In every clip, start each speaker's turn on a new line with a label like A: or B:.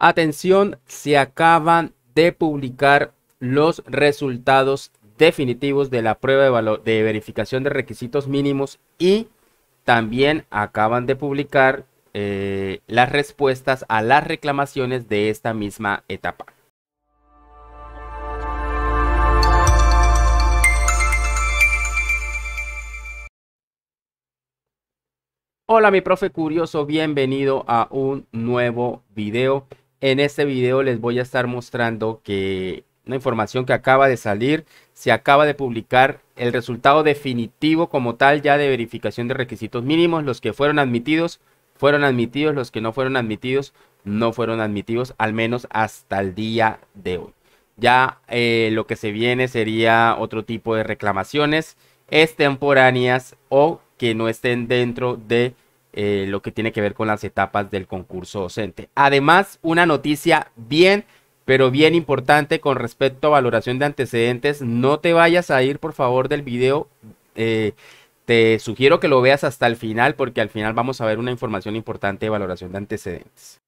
A: Atención, se acaban de publicar los resultados definitivos de la prueba de, de verificación de requisitos mínimos y también acaban de publicar eh, las respuestas a las reclamaciones de esta misma etapa. Hola mi profe curioso, bienvenido a un nuevo video. En este video les voy a estar mostrando que una información que acaba de salir, se acaba de publicar el resultado definitivo como tal ya de verificación de requisitos mínimos, los que fueron admitidos fueron admitidos, los que no fueron admitidos no fueron admitidos, al menos hasta el día de hoy. Ya eh, lo que se viene sería otro tipo de reclamaciones extemporáneas o que no estén dentro de eh, lo que tiene que ver con las etapas del concurso docente. Además, una noticia bien, pero bien importante con respecto a valoración de antecedentes. No te vayas a ir, por favor, del video. Eh, te sugiero que lo veas hasta el final porque al final vamos a ver una información importante de valoración de antecedentes.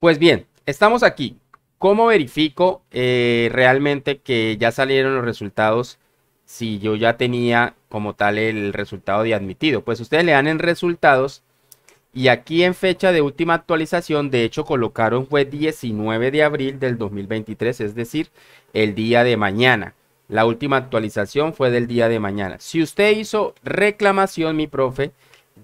A: Pues bien, estamos aquí. ¿Cómo verifico eh, realmente que ya salieron los resultados si yo ya tenía como tal el resultado de admitido. Pues ustedes le dan en resultados y aquí en fecha de última actualización, de hecho colocaron fue 19 de abril del 2023, es decir, el día de mañana. La última actualización fue del día de mañana. Si usted hizo reclamación, mi profe,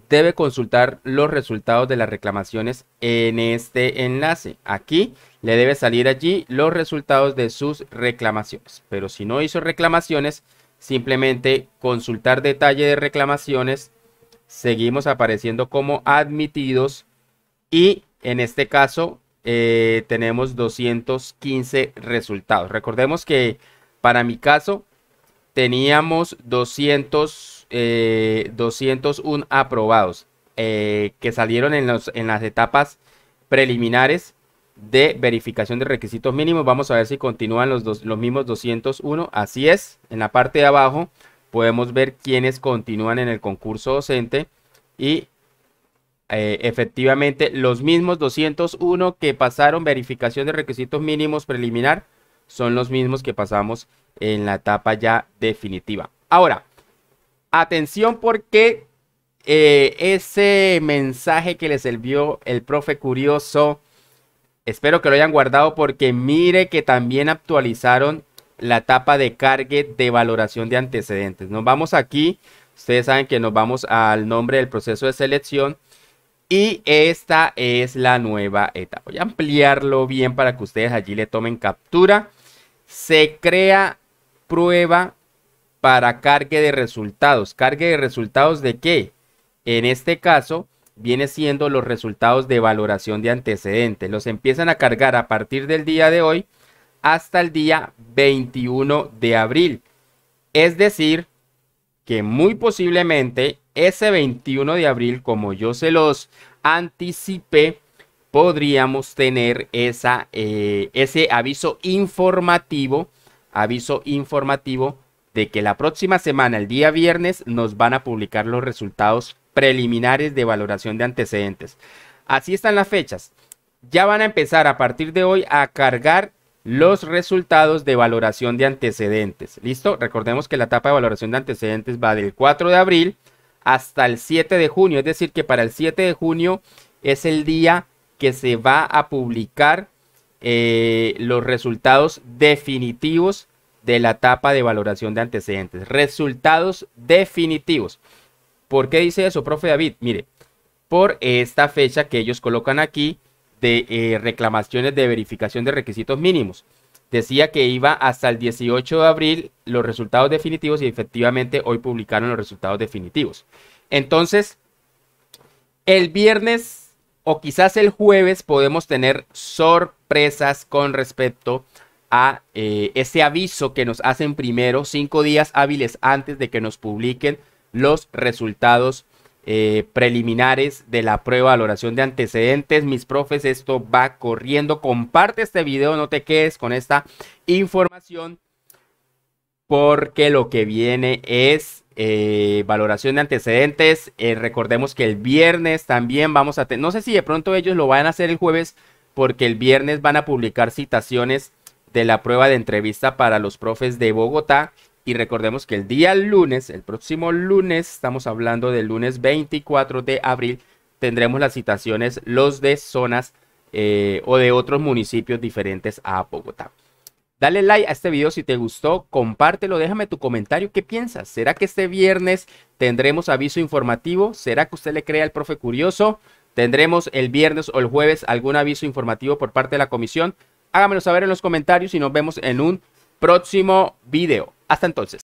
A: debe consultar los resultados de las reclamaciones en este enlace. Aquí le debe salir allí los resultados de sus reclamaciones. Pero si no hizo reclamaciones, simplemente consultar detalle de reclamaciones, seguimos apareciendo como admitidos y en este caso eh, tenemos 215 resultados. Recordemos que para mi caso teníamos 200, 201 eh, aprobados eh, que salieron en, en las etapas preliminares de verificación de requisitos mínimos. Vamos a ver si continúan los, dos, los mismos 201. Así es, en la parte de abajo podemos ver quiénes continúan en el concurso docente y eh, efectivamente los mismos 201 que pasaron verificación de requisitos mínimos preliminar son los mismos que pasamos en la etapa ya definitiva. Ahora, atención porque eh, ese mensaje que les envió el profe curioso Espero que lo hayan guardado porque mire que también actualizaron la etapa de cargue de valoración de antecedentes. Nos vamos aquí, ustedes saben que nos vamos al nombre del proceso de selección y esta es la nueva etapa. Voy a ampliarlo bien para que ustedes allí le tomen captura. Se crea prueba para cargue de resultados. ¿Cargue de resultados de qué? En este caso, viene siendo los resultados de valoración de antecedentes. Los empiezan a cargar a partir del día de hoy hasta el día 21 de abril. Es decir, que muy posiblemente ese 21 de abril, como yo se los anticipé, podríamos tener esa, eh, ese aviso informativo, aviso informativo de que la próxima semana, el día viernes, nos van a publicar los resultados preliminares de valoración de antecedentes. Así están las fechas. Ya van a empezar a partir de hoy a cargar los resultados de valoración de antecedentes. ¿Listo? Recordemos que la etapa de valoración de antecedentes va del 4 de abril hasta el 7 de junio. Es decir, que para el 7 de junio es el día que se va a publicar eh, los resultados definitivos de la etapa de valoración de antecedentes. Resultados definitivos. ¿Por qué dice eso, profe David? Mire, por esta fecha que ellos colocan aquí de eh, reclamaciones de verificación de requisitos mínimos. Decía que iba hasta el 18 de abril los resultados definitivos y efectivamente hoy publicaron los resultados definitivos. Entonces, el viernes o quizás el jueves podemos tener sorpresas con respecto a eh, ese aviso que nos hacen primero, cinco días hábiles antes de que nos publiquen los resultados eh, preliminares de la prueba de valoración de antecedentes. Mis profes, esto va corriendo. Comparte este video, no te quedes con esta información porque lo que viene es eh, valoración de antecedentes. Eh, recordemos que el viernes también vamos a tener, no sé si de pronto ellos lo van a hacer el jueves, porque el viernes van a publicar citaciones de la prueba de entrevista para los profes de Bogotá y recordemos que el día lunes, el próximo lunes, estamos hablando del lunes 24 de abril, tendremos las citaciones, los de zonas eh, o de otros municipios diferentes a Bogotá. Dale like a este video si te gustó, compártelo, déjame tu comentario, ¿qué piensas? ¿Será que este viernes tendremos aviso informativo? ¿Será que usted le crea al profe curioso? ¿Tendremos el viernes o el jueves algún aviso informativo por parte de la comisión? Hágamelo saber en los comentarios y nos vemos en un próximo video. Hasta entonces.